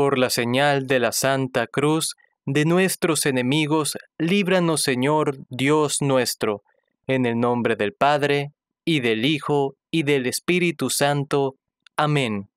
Por la señal de la Santa Cruz, de nuestros enemigos, líbranos Señor Dios nuestro, en el nombre del Padre, y del Hijo, y del Espíritu Santo. Amén.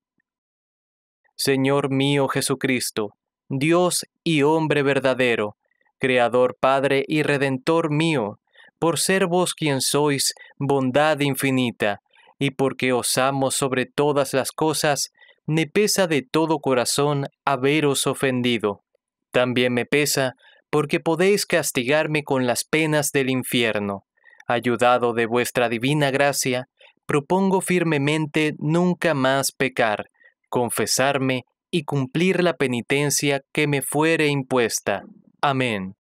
Señor mío Jesucristo, Dios y hombre verdadero, Creador Padre y Redentor mío, por ser vos quien sois, bondad infinita, y porque os amo sobre todas las cosas, me pesa de todo corazón haberos ofendido. También me pesa porque podéis castigarme con las penas del infierno. Ayudado de vuestra divina gracia, propongo firmemente nunca más pecar, confesarme y cumplir la penitencia que me fuere impuesta. Amén.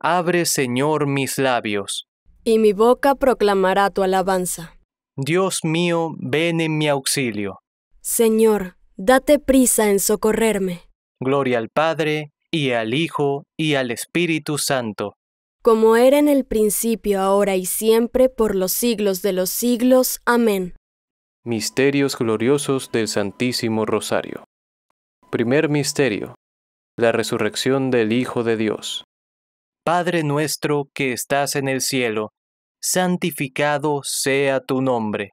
Abre, Señor, mis labios. Y mi boca proclamará tu alabanza. Dios mío, ven en mi auxilio. Señor, date prisa en socorrerme. Gloria al Padre, y al Hijo, y al Espíritu Santo. Como era en el principio, ahora y siempre, por los siglos de los siglos. Amén. Misterios gloriosos del Santísimo Rosario. Primer Misterio. La resurrección del Hijo de Dios. Padre nuestro que estás en el cielo, santificado sea tu nombre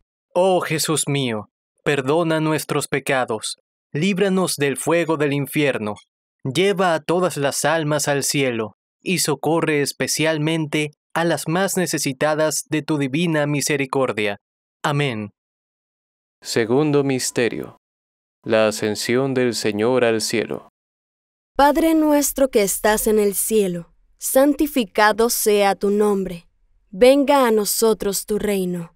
Oh Jesús mío, perdona nuestros pecados, líbranos del fuego del infierno, lleva a todas las almas al cielo, y socorre especialmente a las más necesitadas de tu divina misericordia. Amén. Segundo Misterio. La ascensión del Señor al cielo. Padre nuestro que estás en el cielo, santificado sea tu nombre, venga a nosotros tu reino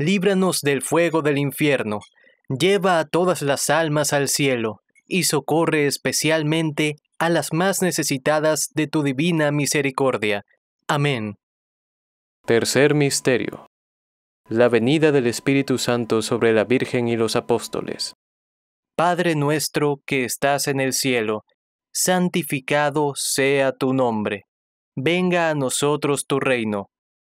líbranos del fuego del infierno, lleva a todas las almas al cielo, y socorre especialmente a las más necesitadas de tu divina misericordia. Amén. Tercer Misterio. La venida del Espíritu Santo sobre la Virgen y los apóstoles. Padre nuestro que estás en el cielo, santificado sea tu nombre. Venga a nosotros tu reino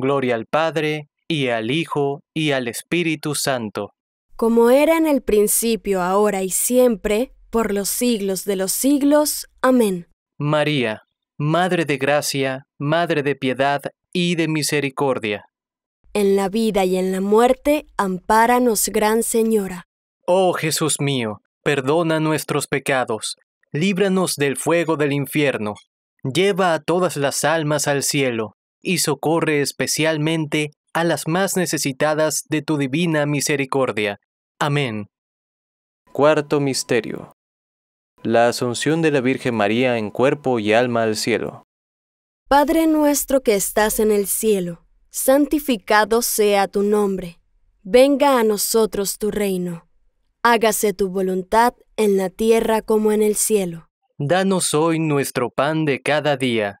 Gloria al Padre, y al Hijo, y al Espíritu Santo. Como era en el principio, ahora y siempre, por los siglos de los siglos. Amén. María, Madre de Gracia, Madre de Piedad y de Misericordia. En la vida y en la muerte, ampáranos, Gran Señora. Oh Jesús mío, perdona nuestros pecados, líbranos del fuego del infierno, lleva a todas las almas al cielo y socorre especialmente a las más necesitadas de tu divina misericordia. Amén. Cuarto Misterio. La Asunción de la Virgen María en cuerpo y alma al cielo. Padre nuestro que estás en el cielo, santificado sea tu nombre. Venga a nosotros tu reino. Hágase tu voluntad en la tierra como en el cielo. Danos hoy nuestro pan de cada día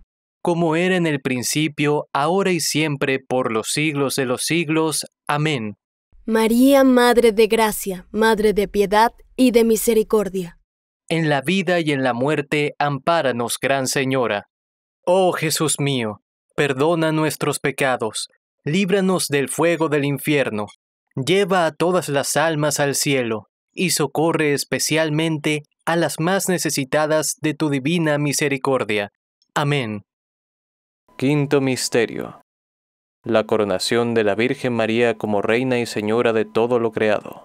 como era en el principio, ahora y siempre, por los siglos de los siglos. Amén. María, Madre de Gracia, Madre de Piedad y de Misericordia. En la vida y en la muerte, ampáranos, Gran Señora. Oh Jesús mío, perdona nuestros pecados, líbranos del fuego del infierno, lleva a todas las almas al cielo, y socorre especialmente a las más necesitadas de tu divina misericordia. Amén. Quinto Misterio. La coronación de la Virgen María como Reina y Señora de todo lo creado.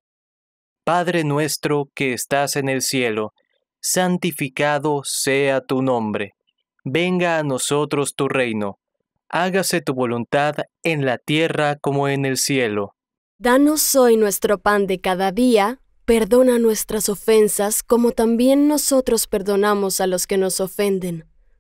Padre nuestro que estás en el cielo, santificado sea tu nombre. Venga a nosotros tu reino. Hágase tu voluntad en la tierra como en el cielo. Danos hoy nuestro pan de cada día. Perdona nuestras ofensas como también nosotros perdonamos a los que nos ofenden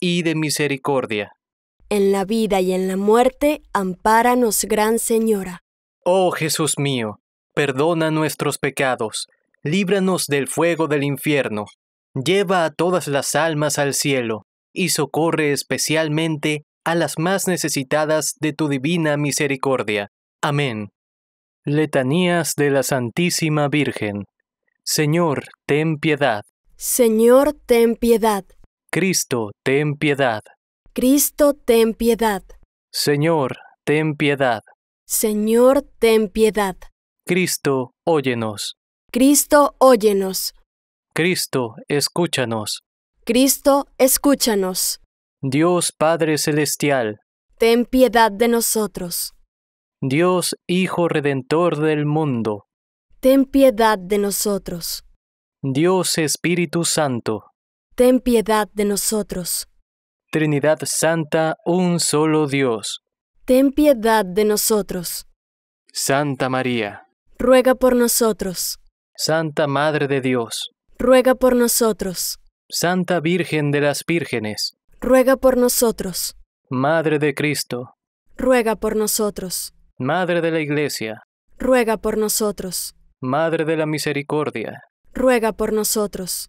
y de misericordia. En la vida y en la muerte, ampáranos, Gran Señora. Oh Jesús mío, perdona nuestros pecados, líbranos del fuego del infierno, lleva a todas las almas al cielo, y socorre especialmente a las más necesitadas de tu divina misericordia. Amén. Letanías de la Santísima Virgen. Señor, ten piedad. Señor, ten piedad. Cristo, ten piedad. Cristo, ten piedad. Señor, ten piedad. Señor, ten piedad. Cristo, óyenos. Cristo, óyenos. Cristo, escúchanos. Cristo, escúchanos. Dios Padre Celestial, ten piedad de nosotros. Dios Hijo Redentor del mundo, ten piedad de nosotros. Dios Espíritu Santo, ten piedad de nosotros. Trinidad Santa, un solo Dios. Ten piedad de nosotros. Santa María. Ruega por nosotros. Santa Madre de Dios. Ruega por nosotros. Santa Virgen de las Vírgenes. Ruega por nosotros. Madre de Cristo. Ruega por nosotros. Madre de la Iglesia. Ruega por nosotros. Madre de la Misericordia. Ruega por nosotros.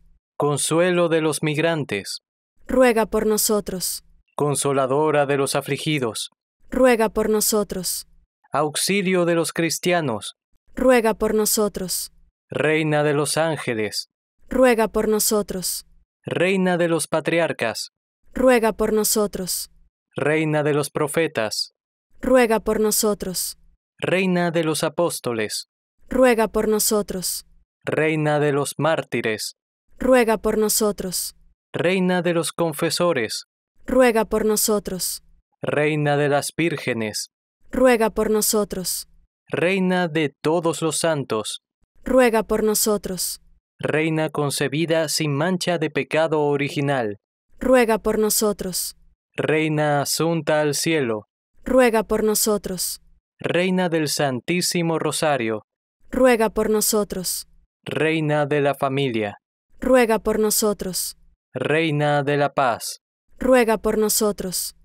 Consuelo de los migrantes. Ruega por nosotros. Consoladora de los afligidos. Ruega por nosotros. Auxilio de los cristianos. Ruega por nosotros. Reina de los ángeles. Ruega por nosotros. Reina de los patriarcas. Ruega por nosotros. Reina de los profetas. Ruega por nosotros. Reina de los apóstoles. Ruega por nosotros. Reina de los mártires ruega por nosotros. Reina de los confesores, ruega por nosotros. Reina de las vírgenes, ruega por nosotros. Reina de todos los santos, ruega por nosotros. Reina concebida sin mancha de pecado original, ruega por nosotros. Reina asunta al cielo, ruega por nosotros. Reina del Santísimo Rosario, ruega por nosotros. Reina de la familia, ruega por nosotros. Reina de la paz, ruega por nosotros.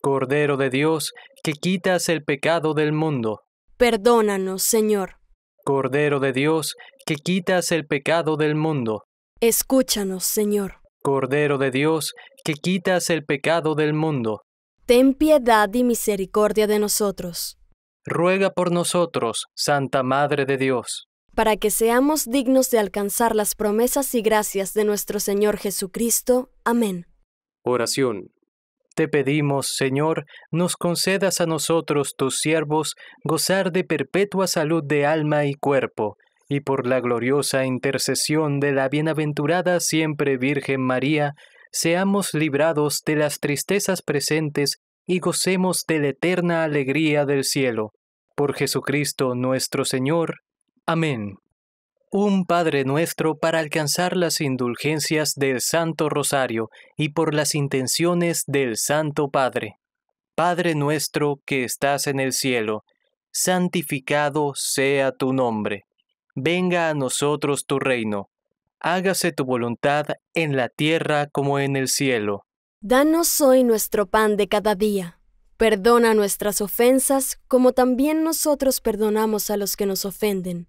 Cordero de Dios, que quitas el pecado del mundo, perdónanos, Señor. Cordero de Dios, que quitas el pecado del mundo, escúchanos, Señor. Cordero de Dios, que quitas el pecado del mundo, ten piedad y misericordia de nosotros. Ruega por nosotros, Santa Madre de Dios para que seamos dignos de alcanzar las promesas y gracias de nuestro Señor Jesucristo. Amén. Oración. Te pedimos, Señor, nos concedas a nosotros, tus siervos, gozar de perpetua salud de alma y cuerpo, y por la gloriosa intercesión de la bienaventurada siempre Virgen María, seamos librados de las tristezas presentes y gocemos de la eterna alegría del cielo. Por Jesucristo nuestro Señor. Amén. Un Padre nuestro para alcanzar las indulgencias del Santo Rosario y por las intenciones del Santo Padre. Padre nuestro que estás en el cielo, santificado sea tu nombre. Venga a nosotros tu reino. Hágase tu voluntad en la tierra como en el cielo. Danos hoy nuestro pan de cada día. Perdona nuestras ofensas como también nosotros perdonamos a los que nos ofenden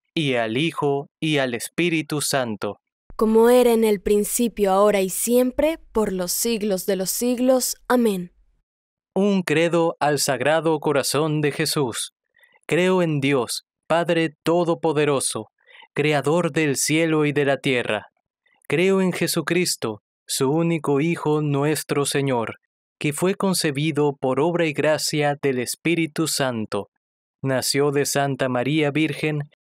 y al Hijo, y al Espíritu Santo. Como era en el principio, ahora y siempre, por los siglos de los siglos. Amén. Un credo al Sagrado Corazón de Jesús. Creo en Dios, Padre Todopoderoso, Creador del cielo y de la tierra. Creo en Jesucristo, su único Hijo nuestro Señor, que fue concebido por obra y gracia del Espíritu Santo. Nació de Santa María Virgen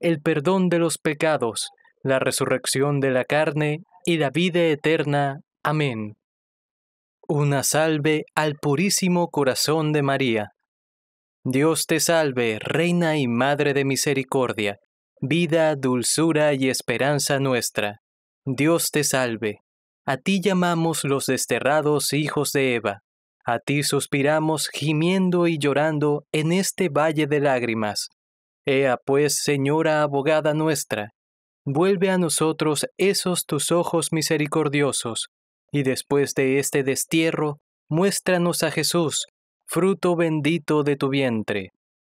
el perdón de los pecados, la resurrección de la carne y la vida eterna. Amén. Una salve al purísimo corazón de María. Dios te salve, Reina y Madre de Misericordia, vida, dulzura y esperanza nuestra. Dios te salve. A ti llamamos los desterrados hijos de Eva. A ti suspiramos gimiendo y llorando en este valle de lágrimas. Ea pues, Señora abogada nuestra, vuelve a nosotros esos tus ojos misericordiosos, y después de este destierro, muéstranos a Jesús, fruto bendito de tu vientre.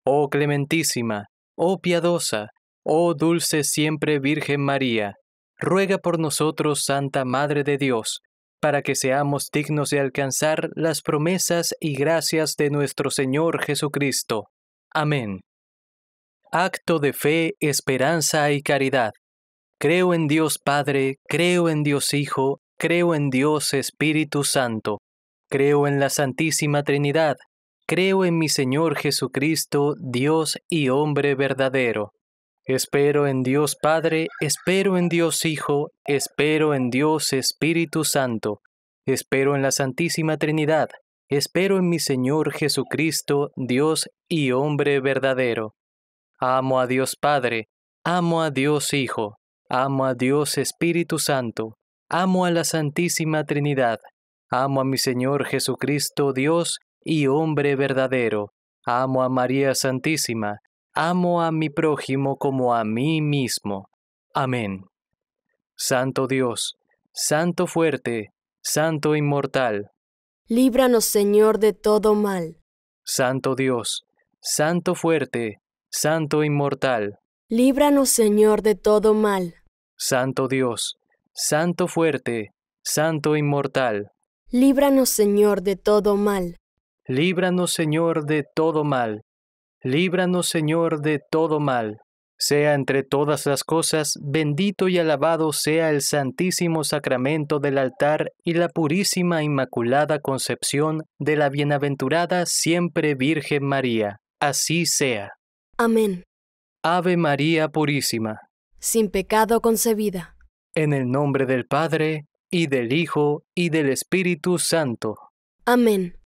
Oh clementísima, oh piadosa, oh dulce siempre Virgen María, ruega por nosotros, Santa Madre de Dios, para que seamos dignos de alcanzar las promesas y gracias de nuestro Señor Jesucristo. Amén acto de fe, esperanza y caridad. Creo en Dios Padre, creo en Dios Hijo, creo en Dios Espíritu Santo, creo en la Santísima Trinidad, creo en mi Señor Jesucristo, Dios y hombre verdadero. Espero en Dios Padre, espero en Dios Hijo, espero en Dios Espíritu Santo, espero en la Santísima Trinidad, espero en mi Señor Jesucristo, Dios y hombre verdadero. Amo a Dios Padre, amo a Dios Hijo, amo a Dios Espíritu Santo, amo a la Santísima Trinidad, amo a mi Señor Jesucristo, Dios y hombre verdadero, amo a María Santísima, amo a mi prójimo como a mí mismo. Amén. Santo Dios, Santo fuerte, Santo inmortal. Líbranos, Señor, de todo mal. Santo Dios, Santo fuerte, Santo inmortal. Líbranos, Señor, de todo mal. Santo Dios, Santo fuerte, Santo inmortal. Líbranos, Señor, de todo mal. Líbranos, Señor, de todo mal. Líbranos, Señor, de todo mal. Sea entre todas las cosas, bendito y alabado sea el santísimo sacramento del altar y la purísima inmaculada concepción de la bienaventurada siempre Virgen María. Así sea. Amén. Ave María Purísima. Sin pecado concebida. En el nombre del Padre, y del Hijo, y del Espíritu Santo. Amén.